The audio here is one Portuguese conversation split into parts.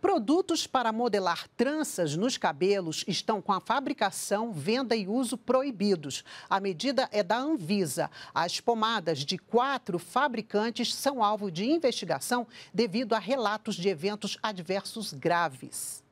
Produtos para modelar tranças nos cabelos estão com a fabricação, venda e uso proibidos. A medida é da Anvisa. As pomadas de quatro fabricantes são alvo de investigação devido a relatos de eventos adversos graves.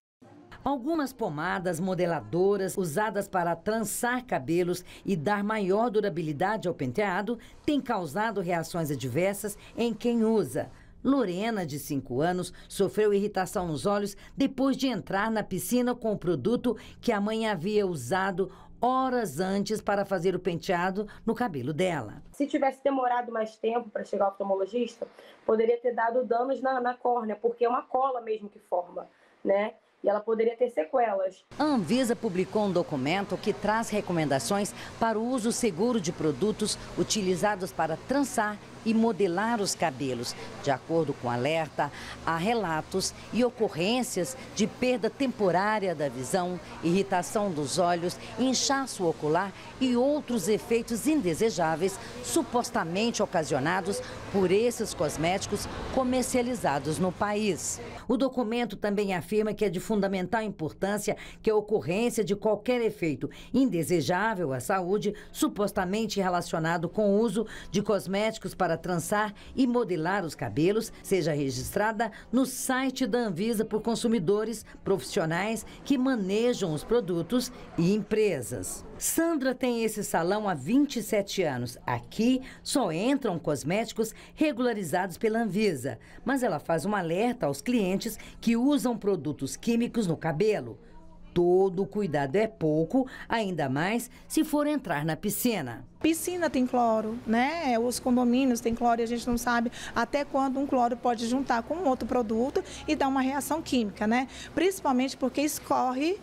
Algumas pomadas modeladoras usadas para trançar cabelos e dar maior durabilidade ao penteado têm causado reações adversas em quem usa. Lorena, de 5 anos, sofreu irritação nos olhos depois de entrar na piscina com o produto que a mãe havia usado horas antes para fazer o penteado no cabelo dela. Se tivesse demorado mais tempo para chegar ao oftalmologista, poderia ter dado danos na, na córnea, porque é uma cola mesmo que forma, né? e ela poderia ter sequelas. A Anvisa publicou um documento que traz recomendações para o uso seguro de produtos utilizados para trançar e modelar os cabelos, de acordo com alerta, há relatos e ocorrências de perda temporária da visão, irritação dos olhos, inchaço ocular e outros efeitos indesejáveis supostamente ocasionados por esses cosméticos comercializados no país. O documento também afirma que é de fundamental importância que a ocorrência de qualquer efeito indesejável à saúde, supostamente relacionado com o uso de cosméticos para trançar e modelar os cabelos, seja registrada no site da Anvisa por consumidores, profissionais que manejam os produtos e empresas. Sandra tem esse salão há 27 anos. Aqui só entram cosméticos regularizados pela Anvisa, mas ela faz um alerta aos clientes que usam produtos químicos no cabelo. Todo cuidado é pouco, ainda mais se for entrar na piscina. Piscina tem cloro, né? Os condomínios têm cloro e a gente não sabe até quando um cloro pode juntar com outro produto e dar uma reação química, né? Principalmente porque escorre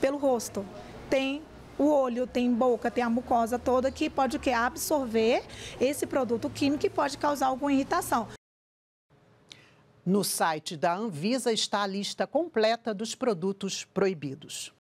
pelo rosto. Tem o olho, tem boca, tem a mucosa toda que pode que absorver esse produto químico e pode causar alguma irritação. No site da Anvisa está a lista completa dos produtos proibidos.